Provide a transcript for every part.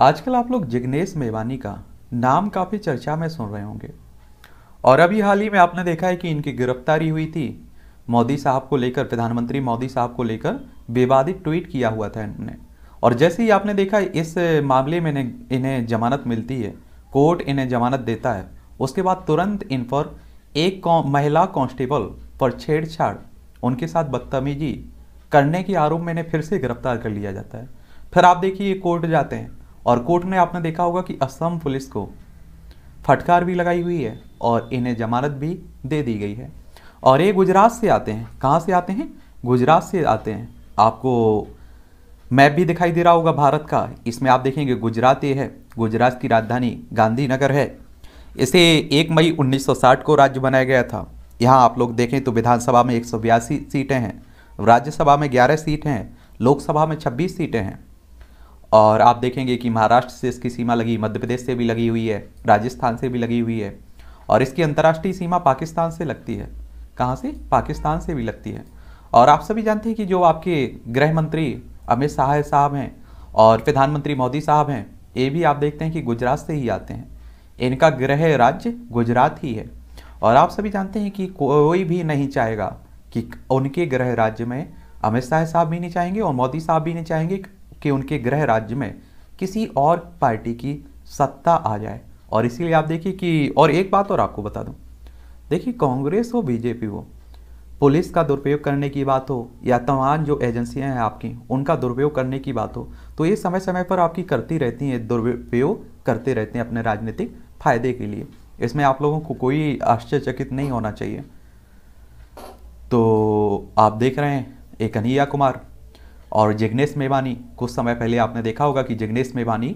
आजकल आप लोग जिग्नेश मेवानी का नाम काफ़ी चर्चा में सुन रहे होंगे और अभी हाल ही में आपने देखा है कि इनकी गिरफ्तारी हुई थी मोदी साहब को लेकर प्रधानमंत्री मोदी साहब को लेकर विवादित ट्वीट किया हुआ था इन्होंने और जैसे ही आपने देखा इस मामले में इन्हें इन्हें जमानत मिलती है कोर्ट इन्हें जमानत देता है उसके बाद तुरंत इन पर एक महिला कांस्टेबल पर छेड़छाड़ उनके साथ बदतमीजी करने के आरोप में इन्हें फिर से गिरफ्तार कर लिया जाता है फिर आप देखिए कोर्ट जाते हैं और कोर्ट ने आपने देखा होगा कि असम पुलिस को फटकार भी लगाई हुई है और इन्हें जमानत भी दे दी गई है और ये गुजरात से आते हैं कहाँ से आते हैं गुजरात से आते हैं आपको मैप भी दिखाई दे रहा होगा भारत का इसमें आप देखेंगे गुजरात ये है गुजरात की राजधानी गांधीनगर है इसे एक मई 1960 को राज्य बनाया गया था यहाँ आप लोग देखें तो विधानसभा में एक सीटें हैं राज्यसभा में ग्यारह सीटें हैं लोकसभा में छब्बीस सीटें हैं और आप देखेंगे कि महाराष्ट्र से इसकी सीमा लगी मध्य प्रदेश से भी लगी हुई है राजस्थान से भी लगी हुई है और इसकी अंतर्राष्ट्रीय सीमा पाकिस्तान से लगती है कहाँ से पाकिस्तान से भी लगती है और आप सभी जानते हैं कि जो आपके गृह मंत्री अमित शाह साहब हैं और प्रधानमंत्री मोदी साहब हैं ये भी आप देखते हैं कि गुजरात से ही आते हैं इनका गृह राज्य गुजरात ही है और आप सभी जानते हैं कि कोई भी नहीं चाहेगा कि उनके गृह राज्य में अमित शाह साहब भी नहीं चाहेंगे और मोदी साहब भी नहीं चाहेंगे कि उनके गृह राज्य में किसी और पार्टी की सत्ता आ जाए और इसीलिए आप देखिए कि और एक बात और आपको बता दूं देखिए कांग्रेस हो बीजेपी हो पुलिस का दुरुपयोग करने की बात हो या तमाम जो एजेंसियां हैं आपकी उनका दुरुपयोग करने की बात हो तो ये समय समय पर आपकी करती रहती हैं दुरुपयोग करते रहते हैं अपने राजनीतिक फायदे के लिए इसमें आप लोगों को कोई आश्चर्यचकित नहीं होना चाहिए तो आप देख रहे हैं एक अनिया कुमार और जिग्नेश मेवानी कुछ समय पहले आपने देखा होगा कि जिग्नेश मेवानी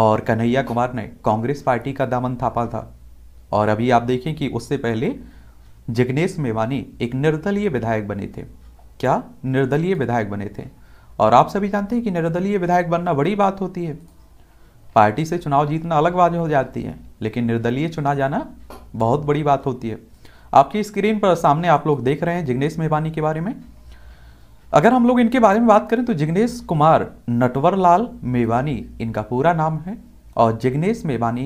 और कन्हैया कुमार ने कांग्रेस पार्टी का दामन थापा था और अभी आप देखें कि उससे पहले जिग्नेश मेवानी एक निर्दलीय विधायक बने थे क्या निर्दलीय विधायक बने थे और आप सभी जानते हैं कि निर्दलीय विधायक बनना बड़ी बात होती है पार्टी से चुनाव जीतना अलग बात हो जाती है लेकिन निर्दलीय चुना जाना बहुत बड़ी बात होती है आपकी स्क्रीन पर सामने आप लोग देख रहे हैं जिग्नेश मेवानी के बारे में अगर हम लोग इनके बारे में बात करें तो जिग्नेश कुमार नटवरलाल मेवानी इनका पूरा नाम है और जिग्नेश मेवानी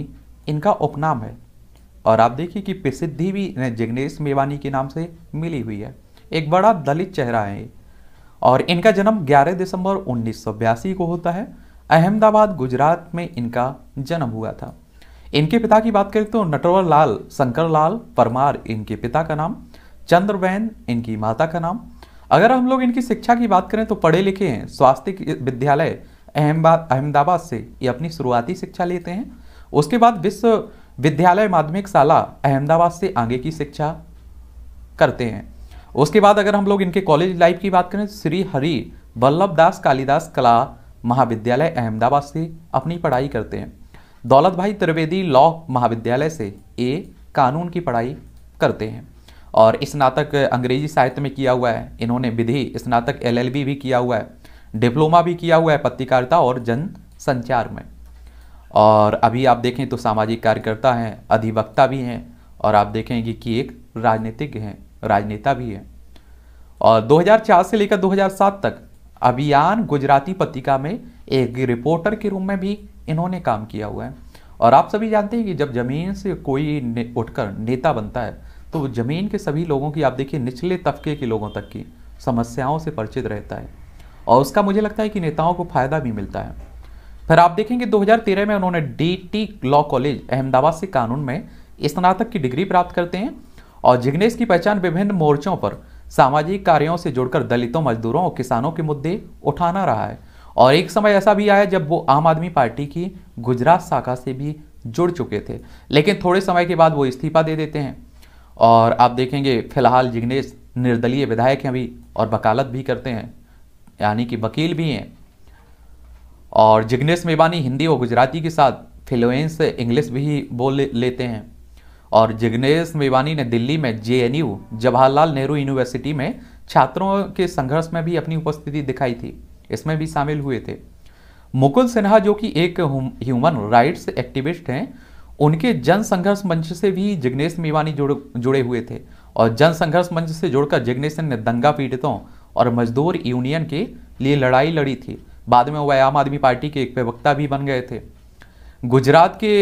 इनका उपनाम है और आप देखिए कि प्रसिद्धि भी इन्हें जिग्नेश मेवानी के नाम से मिली हुई है एक बड़ा दलित चेहरा है और इनका जन्म 11 दिसंबर उन्नीस को होता है अहमदाबाद गुजरात में इनका जन्म हुआ था इनके पिता की बात करें तो नटवर लाल शंकर लाल परमार इनके पिता का नाम चंद्रवैन इनकी माता का नाम अगर हम लोग इनकी शिक्षा की बात करें तो पढ़े लिखे हैं स्वास्थ्य विद्यालय अहमबाद अहमदाबाद से ये अपनी शुरुआती शिक्षा लेते हैं उसके बाद विश्व विद्यालय माध्यमिक शाला अहमदाबाद से आगे की शिक्षा करते हैं उसके बाद अगर हम लोग इनके कॉलेज लाइफ की बात करें श्री हरि वल्लभ दास कालिदास कला महाविद्यालय अहमदाबाद से अपनी पढ़ाई करते हैं दौलत भाई त्रिवेदी लॉ महाविद्यालय से ए कानून की पढ़ाई करते हैं और स्नातक अंग्रेजी साहित्य में किया हुआ है इन्होंने विधि स्नातक एलएलबी भी किया हुआ है डिप्लोमा भी किया हुआ है पत्रकारिता और जन संचार में और अभी आप देखें तो सामाजिक कार्यकर्ता हैं अधिवक्ता भी हैं और आप देखेंगे कि एक राजनीतिक हैं राजनेता भी हैं और 2004 से लेकर 2007 तक अभियान गुजराती पत्रिका में एक रिपोर्टर के रूप में भी इन्होंने काम किया हुआ है और आप सभी जानते हैं कि जब जमीन से कोई ने, उठकर नेता बनता है तो ज़मीन के सभी लोगों की आप देखिए निचले तबके के लोगों तक की समस्याओं से परिचित रहता है और उसका मुझे लगता है कि नेताओं को फ़ायदा भी मिलता है फिर आप देखेंगे 2013 में उन्होंने डीटी लॉ कॉलेज अहमदाबाद से कानून में स्नातक की डिग्री प्राप्त करते हैं और जिग्नेश की पहचान विभिन्न मोर्चों पर सामाजिक कार्यों से जुड़कर दलितों मजदूरों और किसानों के मुद्दे उठाना रहा है और एक समय ऐसा भी आया जब वो आम आदमी पार्टी की गुजरात शाखा से भी जुड़ चुके थे लेकिन थोड़े समय के बाद वो इस्तीफा दे देते हैं और आप देखेंगे फिलहाल जिग्नेश निर्दलीय विधायक हैं अभी और वकालत भी करते हैं यानी कि वकील भी हैं और जिग्नेश मेवानी हिंदी और गुजराती के साथ फिलोएंस से इंग्लिश भी बोल ले, लेते हैं और जिग्नेश मेवानी ने दिल्ली में जे जवाहरलाल नेहरू यूनिवर्सिटी में छात्रों के संघर्ष में भी अपनी उपस्थिति दिखाई थी इसमें भी शामिल हुए थे मुकुल सिन्हा जो कि एक ह्यूमन राइट्स एक्टिविस्ट हैं उनके जन संघर्ष मंच से भी जिग्नेश मेवानी जुड़ जुड़े हुए थे और जन संघर्ष मंच से जुड़कर जिग्नेश ने दंगा पीड़ितों और मजदूर यूनियन के लिए लड़ाई लड़ी थी बाद में वह आम आदमी पार्टी के एक प्रवक्ता भी बन गए थे गुजरात के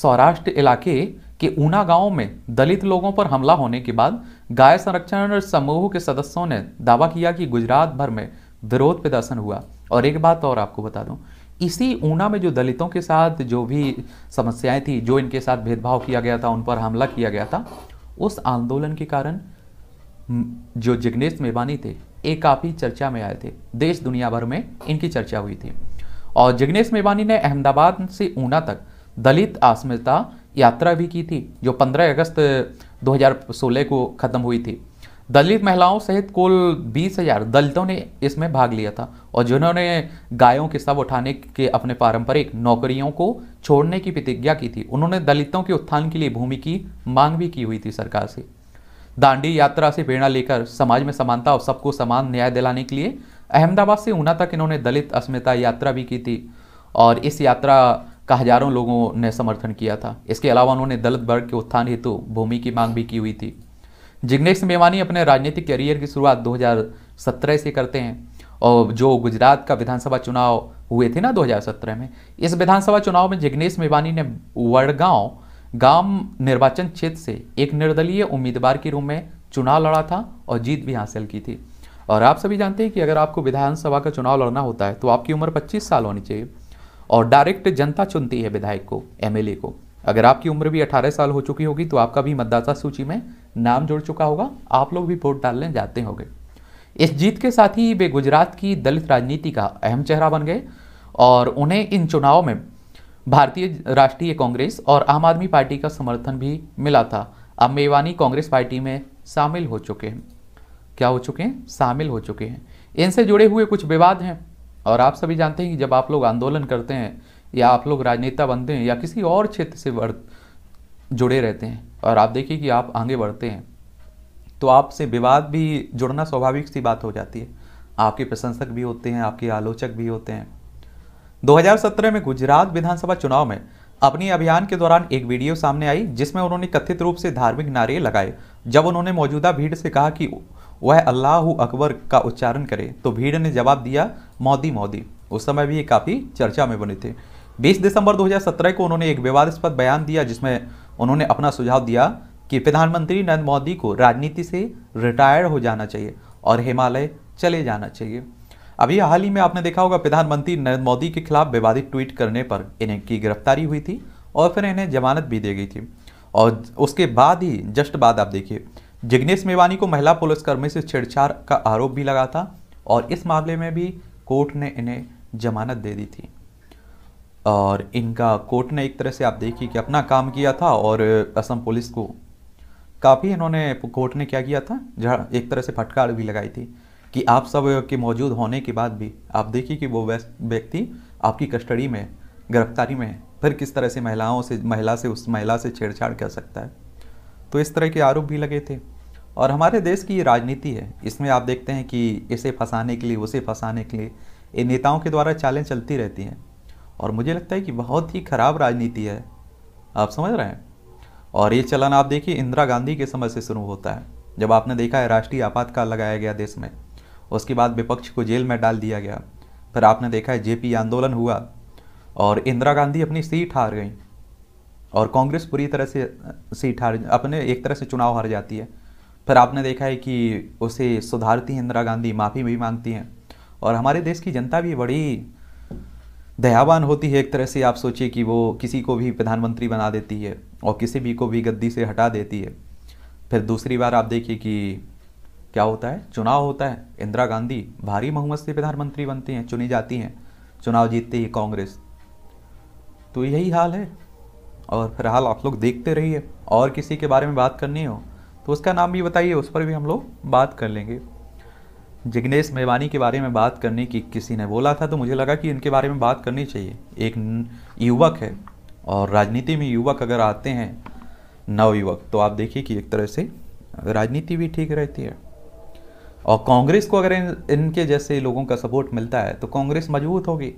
सौराष्ट्र इलाके के ऊना गांव में दलित लोगों पर हमला होने के बाद गाय संरक्षण समूह के सदस्यों ने दावा किया कि गुजरात भर में विरोध प्रदर्शन हुआ और एक बात और आपको बता दूं इसी ऊना में जो दलितों के साथ जो भी समस्याएं थी जो इनके साथ भेदभाव किया गया था उन पर हमला किया गया था उस आंदोलन के कारण जो जिग्नेश मेवानी थे ये काफ़ी चर्चा में आए थे देश दुनिया भर में इनकी चर्चा हुई थी और जिग्नेश मेवानी ने अहमदाबाद से ऊना तक दलित अस्मिता यात्रा भी की थी जो 15 अगस्त 2016 को ख़त्म हुई थी दलित महिलाओं सहित कुल बीस हजार दलितों ने इसमें भाग लिया था और जिन्होंने गायों के सब उठाने के अपने पारंपरिक नौकरियों को छोड़ने की प्रतिज्ञा की थी उन्होंने दलितों के उत्थान के लिए भूमि की मांग भी की हुई थी सरकार से दांडी यात्रा से प्रेरणा लेकर समाज में समानता और सबको समान न्याय दिलाने के लिए अहमदाबाद से ऊना तक इन्होंने दलित अस्मिता यात्रा भी की थी और इस यात्रा का हजारों लोगों ने समर्थन किया था इसके अलावा उन्होंने दलित वर्ग के उत्थान हेतु भूमि की मांग भी की हुई थी जिग्नेश मेवानी अपने राजनीतिक करियर की शुरुआत 2017 से करते हैं और जो गुजरात का विधानसभा चुनाव हुए थे ना 2017 में इस विधानसभा चुनाव में जिग्नेश मेवानी ने वड़गांव गांव निर्वाचन क्षेत्र से एक निर्दलीय उम्मीदवार के रूप में चुनाव लड़ा था और जीत भी हासिल की थी और आप सभी जानते हैं कि अगर आपको विधानसभा का चुनाव लड़ना होता है तो आपकी उम्र पच्चीस साल होनी चाहिए और डायरेक्ट जनता चुनती है विधायक को एमएलए को अगर आपकी उम्र भी 18 साल हो चुकी होगी तो आपका भी मतदाता सूची में नाम जुड़ चुका होगा आप लोग भी वोट डालने जाते होंगे इस जीत के साथ ही वे गुजरात की दलित राजनीति का अहम चेहरा बन गए और उन्हें इन चुनाव में भारतीय राष्ट्रीय कांग्रेस और आम आदमी पार्टी का समर्थन भी मिला था अब मेवानी कांग्रेस पार्टी में शामिल हो चुके हैं क्या हो चुके हैं शामिल हो चुके हैं इनसे जुड़े हुए कुछ विवाद हैं और आप सभी जानते हैं कि जब आप लोग आंदोलन करते हैं या आप लोग राजनेता बनते हैं या किसी और क्षेत्र से जुड़े रहते हैं और आप देखिए कि आप आगे बढ़ते हैं तो आपसे विवाद भी जुड़ना स्वाभाविक सी बात हो जाती है आपके प्रशंसक भी होते हैं आपके आलोचक भी होते हैं 2017 में गुजरात विधानसभा चुनाव में अपनी अभियान के दौरान एक वीडियो सामने आई जिसमें उन्होंने कथित रूप से धार्मिक नारे लगाए जब उन्होंने मौजूदा भीड़ से कहा कि वह अल्लाह अकबर का उच्चारण करे तो भीड़ ने जवाब दिया मोदी मोदी उस समय भी ये काफ़ी चर्चा में बने थे 20 दिसंबर 2017 को उन्होंने एक विवादास्पद बयान दिया जिसमें उन्होंने अपना सुझाव दिया कि प्रधानमंत्री नरेंद्र मोदी को राजनीति से रिटायर हो जाना चाहिए और हिमालय चले जाना चाहिए अभी हाल ही में आपने देखा होगा प्रधानमंत्री नरेंद्र मोदी के खिलाफ विवादित ट्वीट करने पर इनकी गिरफ्तारी हुई थी और फिर इन्हें जमानत भी दी गई थी और उसके बाद ही जस्ट बाद आप देखिए जिग्नेश मेवानी को महिला पुलिसकर्मी से छेड़छाड़ का आरोप भी लगा था और इस मामले में भी कोर्ट ने इन्हें जमानत दे दी थी और इनका कोर्ट ने एक तरह से आप देखिए कि अपना काम किया था और असम पुलिस को काफ़ी इन्होंने कोर्ट ने क्या किया था जहाँ एक तरह से फटकार भी लगाई थी कि आप सब के मौजूद होने के बाद भी आप देखिए कि वो व्यक्ति आपकी कस्टडी में गिरफ्तारी में है फिर किस तरह से महिलाओं से महिला से उस महिला से छेड़छाड़ कर सकता है तो इस तरह के आरोप भी लगे थे और हमारे देश की ये राजनीति है इसमें आप देखते हैं कि इसे फंसाने के लिए उसे फंसाने के लिए ये नेताओं के द्वारा चालें चलती रहती हैं और मुझे लगता है कि बहुत ही खराब राजनीति है आप समझ रहे हैं और ये चलन आप देखिए इंदिरा गांधी के समय से शुरू होता है जब आपने देखा है राष्ट्रीय आपातकाल लगाया गया देश में उसके बाद विपक्ष को जेल में डाल दिया गया फिर आपने देखा है जेपी आंदोलन हुआ और इंदिरा गांधी अपनी सीट हार गई और कांग्रेस पूरी तरह से सीट हार अपने एक तरह से चुनाव हार जाती है फिर आपने देखा है कि उसे सुधारती इंदिरा गांधी माफ़ी भी मांगती हैं और हमारे देश की जनता भी बड़ी दयावान होती है एक तरह से आप सोचिए कि वो किसी को भी प्रधानमंत्री बना देती है और किसी भी को भी गद्दी से हटा देती है फिर दूसरी बार आप देखिए कि क्या होता है चुनाव होता है इंदिरा गांधी भारी बहुमत से प्रधानमंत्री बनती हैं चुनी जाती हैं चुनाव जीतते ही कांग्रेस तो यही हाल है और फिलहाल आप लोग देखते रहिए और किसी के बारे में बात करनी हो तो उसका नाम भी बताइए उस पर भी हम लोग बात कर लेंगे जिग्नेश मेवानी के बारे में बात करने की किसी ने बोला था तो मुझे लगा कि इनके बारे में बात करनी चाहिए एक युवक है और राजनीति में युवक अगर आते हैं नवयुवक तो आप देखिए कि एक तरह से राजनीति भी ठीक रहती है और कांग्रेस को अगर इन, इनके जैसे लोगों का सपोर्ट मिलता है तो कांग्रेस मजबूत होगी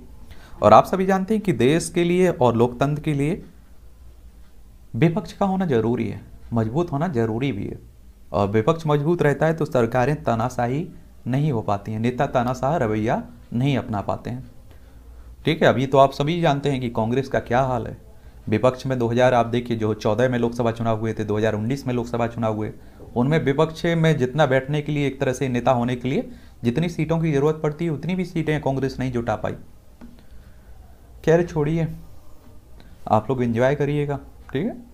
और आप सभी जानते हैं कि देश के लिए और लोकतंत्र के लिए विपक्ष का होना जरूरी है मजबूत होना जरूरी भी है और विपक्ष मजबूत रहता है तो सरकारें तानाशाही नहीं हो पाती हैं नेता तानाशाह रवैया नहीं अपना पाते हैं ठीक है अभी तो आप सभी जानते हैं कि कांग्रेस का क्या हाल है विपक्ष में 2000 आप देखिए जो 14 में लोकसभा चुनाव हुए थे 2019 में लोकसभा चुनाव हुए उनमें विपक्ष में जितना बैठने के लिए एक तरह से नेता होने के लिए जितनी सीटों की जरूरत पड़ती है उतनी भी सीटें कांग्रेस नहीं जुटा पाई खैर छोड़िए आप लोग इन्जॉय करिएगा ठीक है